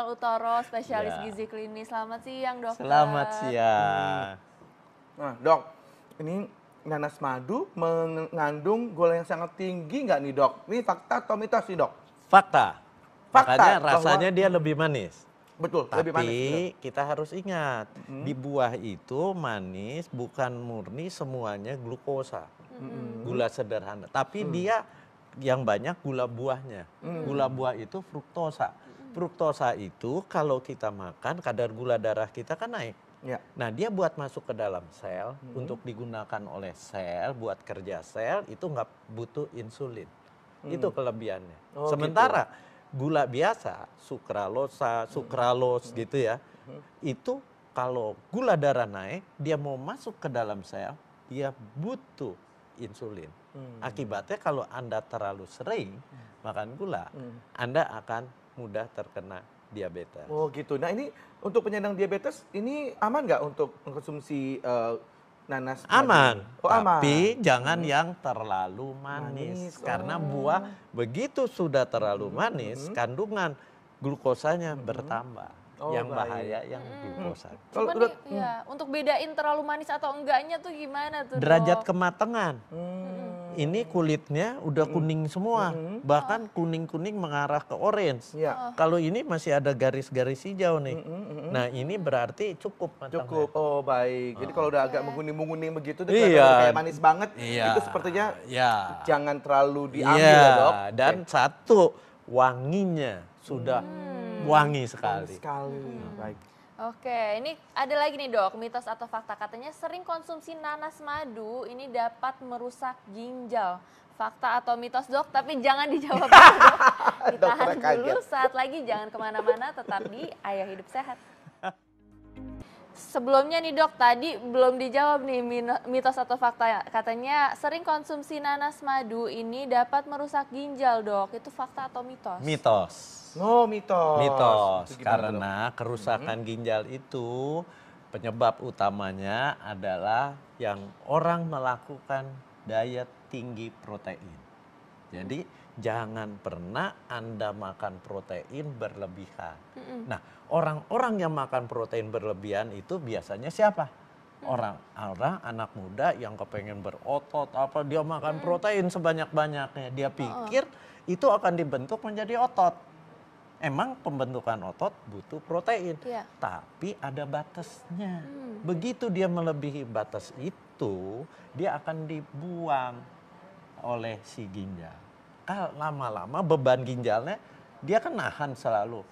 Rizal Utoro, spesialis ya. gizi klinis. Selamat siang, dok. Selamat siang. Hmm. Nah, Dok, ini nanas madu mengandung gula yang sangat tinggi nggak nih, Dok? Ini fakta atau mitos nih, Dok? Fakta. Fakta. Makanya rasanya bahwa... dia lebih manis. Betul, Tapi lebih manis. Tapi kita harus ingat, hmm. di buah itu manis bukan murni semuanya glukosa. Hmm. Gula sederhana, tapi hmm. dia yang banyak gula buahnya. Hmm. Gula buah itu fruktosa. Fruktosa itu kalau kita makan kadar gula darah kita kan naik. Ya. Nah dia buat masuk ke dalam sel hmm. untuk digunakan oleh sel buat kerja sel itu nggak butuh insulin. Hmm. Itu kelebihannya. Oh, gitu ya. Sementara gitu. gula biasa, sukralosa, sukralos hmm. gitu ya, hmm. itu kalau gula darah naik dia mau masuk ke dalam sel dia butuh insulin. Hmm. Akibatnya kalau Anda terlalu sering hmm. makan gula, hmm. Anda akan mudah terkena diabetes. Oh gitu. Nah ini untuk penyandang diabetes ini aman nggak untuk mengkonsumsi uh, nanas? Aman. Madu? Oh, aman. Tapi jangan hmm. yang terlalu manis, manis. karena oh. buah begitu sudah terlalu hmm, manis hmm. kandungan glukosanya hmm. bertambah. Oh, yang baik. bahaya yang hmm. glukosa. Kalau udah, ya, ya hmm. untuk bedain terlalu manis atau enggaknya tuh gimana tuh? Derajat dok? kematangan. Hmm ini kulitnya udah kuning semua, mm bahkan kuning-kuning mengarah ke orange. Yeah. Oh. Kalau ini masih ada garis-garis hijau nih. Mm-hmm. Nah, ini berarti cukup matangnya. Cukup. Oh, baik. Jadi oh. kalau udah agak iya. menguning-menguning begitu yeah. Iya. kayak manis banget, iya. itu sepertinya yeah. jangan terlalu iya. diambil yeah. ya, Dok. Dan okay. satu wanginya sudah hmm. wangi sekali. Wangi sekali. Hmm. Baik. Oke, ini ada lagi nih dok, mitos atau fakta katanya sering konsumsi nanas madu ini dapat merusak ginjal. Fakta atau mitos dok, tapi jangan dijawab dulu Ditahan dulu, saat lagi jangan kemana-mana, tetap di Ayah Hidup Sehat. Sebelumnya nih dok, tadi belum dijawab nih mitos atau fakta. Ya. Katanya sering konsumsi nanas madu ini dapat merusak ginjal dok. Itu fakta atau mitos? Mitos. Oh mitos. Mitos. Karena dok? kerusakan hmm. ginjal itu penyebab utamanya adalah yang orang melakukan diet tinggi protein. Jadi jangan pernah Anda makan protein berlebihan. Mm -mm. Nah, orang-orang yang makan protein berlebihan itu biasanya siapa? Orang-orang mm. anak muda yang kepengen berotot apa dia makan mm. protein sebanyak-banyaknya. Dia pikir oh. itu akan dibentuk menjadi otot. Emang pembentukan otot butuh protein, yeah. tapi ada batasnya. Mm. Begitu dia melebihi batas itu, dia akan dibuang oleh si ginjal ternyata lama-lama beban ginjalnya dia kan nahan selalu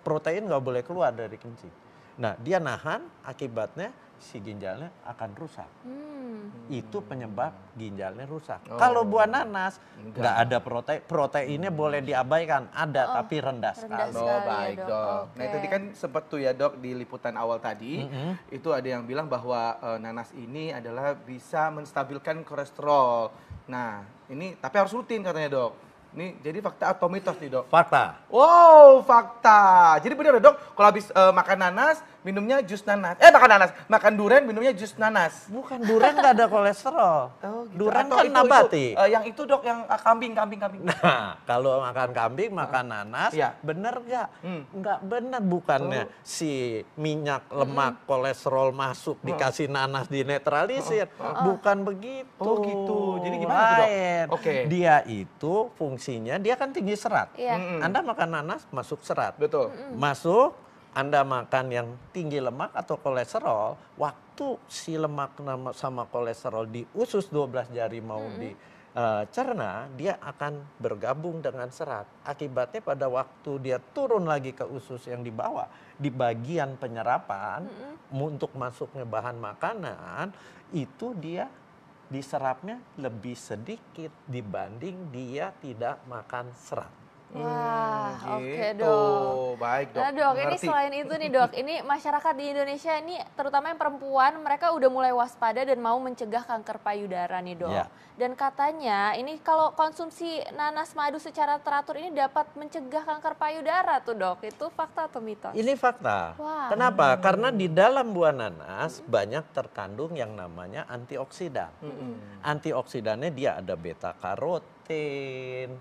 protein nggak boleh keluar dari kencing Nah, dia nahan, akibatnya si ginjalnya akan rusak. Hmm. Itu penyebab ginjalnya rusak. Oh. Kalau buah nanas nggak ada protein, proteinnya hmm. boleh diabaikan, ada oh, tapi rendah, rendah sekali. Ya, oh, baik, ya, Dok. Okay. Nah, tadi kan sempat tuh ya, Dok, di liputan awal tadi mm -hmm. itu ada yang bilang bahwa e, nanas ini adalah bisa menstabilkan kolesterol. Nah, ini tapi harus rutin katanya, Dok. Ini jadi fakta atau mitos nih dok? Fakta. Wow, fakta. Jadi benar ya, dok, kalau habis uh, makan nanas, minumnya jus nanas. Eh makan nanas, makan durian, minumnya jus nanas. Bukan durian nggak ada kolesterol. Oh, gitu. Durian kan itu, nabati. Itu, uh, yang itu dok, yang uh, kambing, kambing, kambing. Nah, kalau makan kambing, makan nanas, ya. bener nggak? Hmm. Nggak bener bukannya oh. si minyak, lemak, hmm. kolesterol masuk oh. dikasih nanas dinetralisir. Oh. Oh. Bukan begitu. Oh gitu. Jadi gimana tuh dok? Oke. Okay. Dia itu fungsi fungsinya dia kan tinggi serat. Yeah. Anda makan nanas masuk serat. Betul. Mm -hmm. Masuk anda makan yang tinggi lemak atau kolesterol, waktu si lemak sama kolesterol di usus 12 jari mau mm -hmm. di uh, cerna, dia akan bergabung dengan serat. Akibatnya pada waktu dia turun lagi ke usus yang dibawa, di bagian penyerapan mm -hmm. untuk masuknya bahan makanan, itu dia diserapnya lebih sedikit dibanding dia tidak makan serat. Hmm, Wah, hmm, oke okay, gitu. dok. Baik dok. Nah dok, ini selain itu nih dok, ini masyarakat di Indonesia ini terutama yang perempuan mereka udah mulai waspada dan mau mencegah kanker payudara nih dok. Yeah. Dan katanya ini kalau konsumsi nanas madu secara teratur ini dapat mencegah kanker payudara tuh dok. Itu fakta atau mitos? Ini fakta. Wow. Kenapa? Hmm. Karena di dalam buah nanas hmm. banyak terkandung yang namanya antioksidan. Hmm. Antioksidannya dia ada beta karot,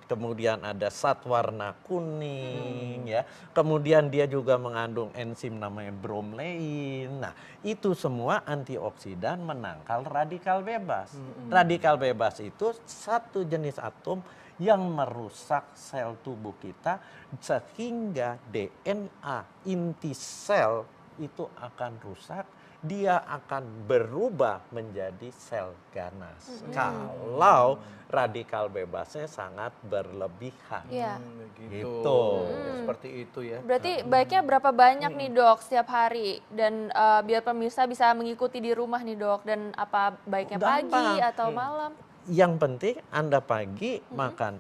kemudian ada sat warna kuning hmm. ya. Kemudian dia juga mengandung enzim namanya bromelain. Nah, itu semua antioksidan menangkal radikal bebas. Hmm. Radikal bebas itu satu jenis atom yang merusak sel tubuh kita sehingga DNA inti sel itu akan rusak dia akan berubah menjadi sel ganas -hmm. kalau radikal bebasnya sangat berlebihan. Iya. Hmm, gitu. gitu. Hmm. Seperti itu ya. Berarti baiknya berapa banyak nih dok setiap hari dan uh, biar pemirsa bisa mengikuti di rumah nih dok dan apa baiknya pagi atau hmm. malam? Yang penting Anda pagi hmm. makan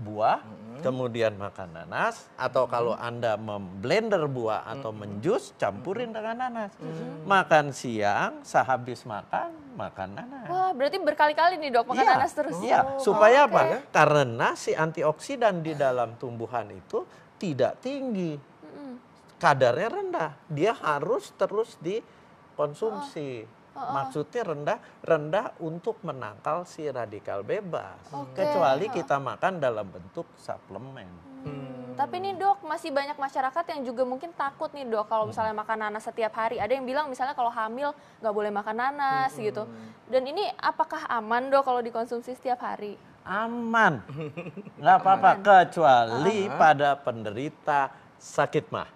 buah, mm -hmm. kemudian makan nanas, atau mm -hmm. kalau mm-hmm. Anda memblender buah atau mm -hmm. menjus, mm-hmm. campurin mm -hmm. dengan nanas. Mm -hmm. Makan siang, sehabis makan, makan nanas. Wah, berarti berkali-kali nih dok, makan iya, nanas terus. Iya, oh, supaya oh, apa? Karena si antioksidan di dalam tumbuhan itu tidak tinggi. Mm -hmm. Kadarnya rendah, dia harus terus dikonsumsi. Oh. Oh, Maksudnya rendah, rendah untuk menangkal si radikal bebas. Okay. Kecuali kita makan dalam bentuk suplemen. Hmm. Tapi nih dok, masih banyak masyarakat yang juga mungkin takut nih dok kalau misalnya hmm. makan nanas setiap hari. Ada yang bilang misalnya kalau hamil nggak boleh makan nanas gitu. hmm. gitu. Dan ini apakah aman dok kalau dikonsumsi setiap hari? Aman, nggak apa-apa kecuali aman. pada penderita sakit mah.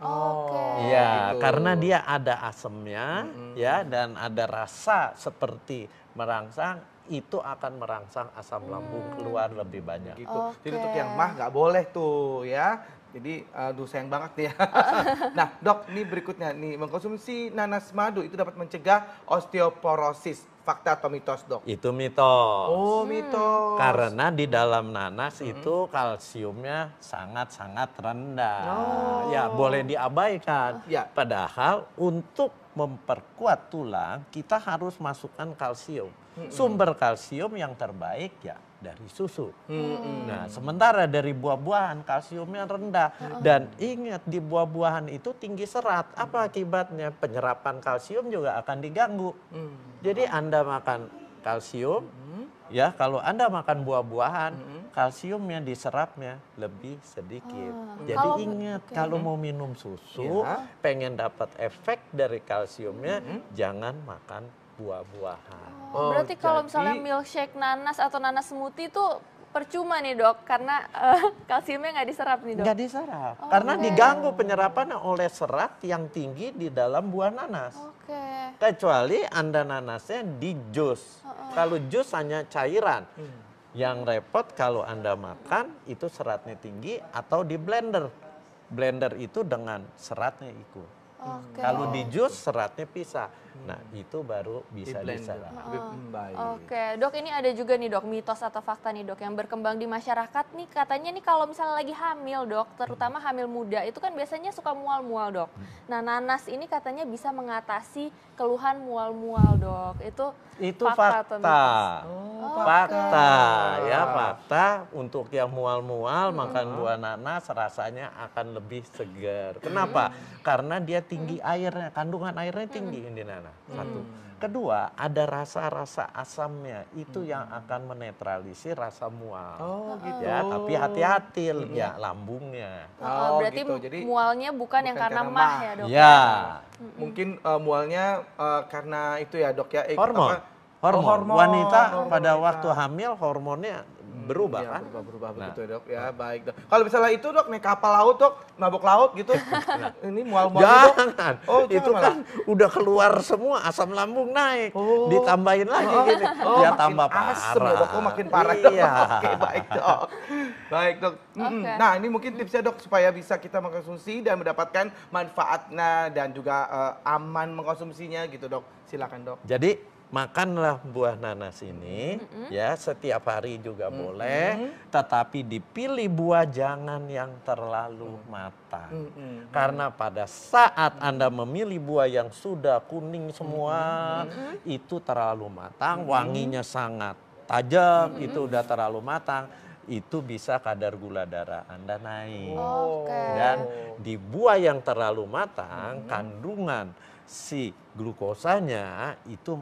Oke. Okay. Iya, gitu. karena dia ada asemnya mm-hmm. ya dan ada rasa seperti merangsang itu akan merangsang asam hmm. lambung keluar lebih banyak. Gitu. Okay. Jadi untuk yang mah nggak boleh tuh ya. Jadi aduh sayang banget nih ya. nah dok, ini berikutnya nih mengkonsumsi nanas madu itu dapat mencegah osteoporosis fakta atau mitos dok? Itu mitos. Oh mitos. Karena di dalam nanas hmm. itu kalsiumnya sangat-sangat rendah. Oh. Ya boleh diabaikan. Ya. Padahal untuk memperkuat tulang kita harus masukkan kalsium. Hmm. Sumber kalsium yang terbaik ya dari susu. Hmm. Nah, sementara dari buah-buahan kalsiumnya rendah hmm. dan ingat di buah-buahan itu tinggi serat. Apa akibatnya? Penyerapan kalsium juga akan diganggu. Hmm. Jadi Anda makan kalsium ya, kalau Anda makan buah-buahan hmm. kalsiumnya diserapnya lebih sedikit. Hmm. Jadi kalau, ingat okay. kalau mau minum susu, yeah. pengen dapat efek dari kalsiumnya hmm. jangan makan buah-buahan. Oh, oh berarti jadi... kalau misalnya milkshake nanas atau nanas smoothie itu percuma nih dok karena uh, kalsiumnya nggak diserap nih dok. Nggak diserap oh, karena okay. diganggu penyerapannya oleh serat yang tinggi di dalam buah nanas. Oke. Okay. Kecuali anda nanasnya di jus. Uh -uh. Kalau jus hanya cairan. Hmm. Yang repot kalau anda makan itu seratnya tinggi atau di blender. Blender itu dengan seratnya ikut. Okay. Kalau di jus seratnya pisah. Nah, itu baru bisa Oh. Oke, okay. Dok, ini ada juga nih, Dok, mitos atau fakta nih, Dok, yang berkembang di masyarakat nih katanya nih kalau misalnya lagi hamil, Dok, terutama hamil muda, itu kan biasanya suka mual-mual, Dok. Nah, nanas ini katanya bisa mengatasi keluhan mual-mual, Dok. Itu itu fakta. Fakta, oh, oh, fakta. Okay. ya, fakta untuk yang mual-mual hmm. makan buah nanas rasanya akan lebih segar. Kenapa? Hmm. Karena dia tinggi hmm. airnya, kandungan airnya hmm. tinggi ini Nana. Hmm. Satu. Kedua, ada rasa-rasa asamnya itu yang akan menetralisir rasa mual. Oh, oh, gitu. Ya, tapi hati-hati iya. ya lambungnya. Oh, oh, oh berarti gitu. Jadi mualnya bukan, bukan yang karena, karena mah ya, Dok. Iya. Ya. Mungkin uh, mualnya uh, karena itu ya, Dok ya. Eh, hormon. Apa, hormon. Oh, hormon wanita hormon. Oh, pada waktu hamil hormonnya berubah ya, kan? Berubah, berubah nah. begitu dok. Ya baik dok. Kalau misalnya itu dok naik kapal laut dok, mabuk laut gitu, nah. ini mual-mual gitu. Jangan. Dok. Oh, itu malah. kan udah keluar semua asam lambung naik, oh. ditambahin lagi oh. gini. Oh, ya tambah parah. Asam ya, dok, oh, makin parah iya. dok. Oke okay, baik dok. Baik dok. Okay. Nah ini mungkin tipsnya dok supaya bisa kita mengkonsumsi dan mendapatkan manfaatnya dan juga uh, aman mengkonsumsinya gitu dok. Silakan dok. Jadi makanlah buah nanas ini mm -hmm. ya setiap hari juga mm -hmm. boleh tetapi dipilih buah jangan yang terlalu mm. matang mm -hmm. karena pada saat mm -hmm. Anda memilih buah yang sudah kuning semua mm -hmm. itu terlalu matang mm -hmm. wanginya sangat tajam mm -hmm. itu udah terlalu matang itu bisa kadar gula darah Anda naik. Oh, okay. Dan di buah yang terlalu matang, hmm. kandungan si glukosanya itu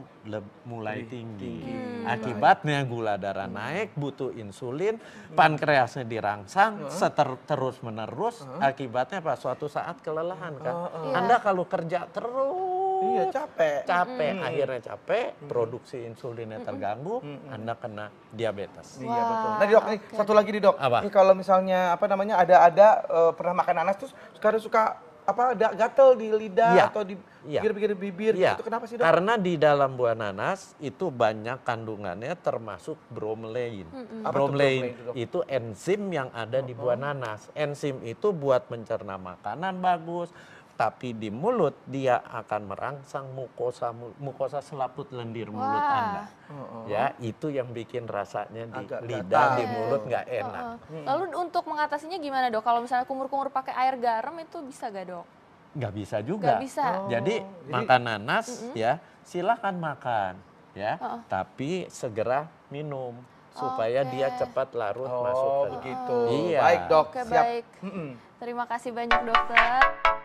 mulai tinggi. tinggi. Hmm. Akibatnya gula darah hmm. naik, butuh insulin, hmm. pankreasnya dirangsang hmm. seter terus menerus. Hmm. Akibatnya pak suatu saat kelelahan kan. Hmm. Oh, oh. Anda iya. kalau kerja terus Iya capek. Capek, hmm. akhirnya capek, produksi insulinnya terganggu, hmm. Anda kena diabetes. Wow, iya betul. Nah dok, okay. nih satu lagi di dok. Apa? Ini kalau misalnya apa namanya ada-ada uh, eh, pernah makan nanas terus sekarang suka apa ada gatel di lidah ya. atau di bibir-bibir iya. ya. bibir ya. itu kenapa sih dok? Karena di dalam buah nanas itu banyak kandungannya termasuk bromelain. Mm -hmm. Bromelain itu, itu enzim yang ada oh, di buah oh. nanas. Enzim itu buat mencerna makanan bagus, tapi di mulut dia akan merangsang mukosa mukosa selaput lendir mulut anda uh-uh. ya itu yang bikin rasanya di Agak lidah datang. di mulut nggak enak uh lalu untuk mengatasinya gimana dok kalau misalnya kumur-kumur pakai air garam itu bisa gak dok nggak bisa juga gak bisa. Oh. jadi, jadi makan nanas uh-uh. ya silahkan makan ya uh tapi segera minum supaya okay. dia cepat larut oh, masuk ke begitu. Iya. Baik, Dok. Oke, Siap. baik. Mm -mm. Terima kasih banyak, Dokter.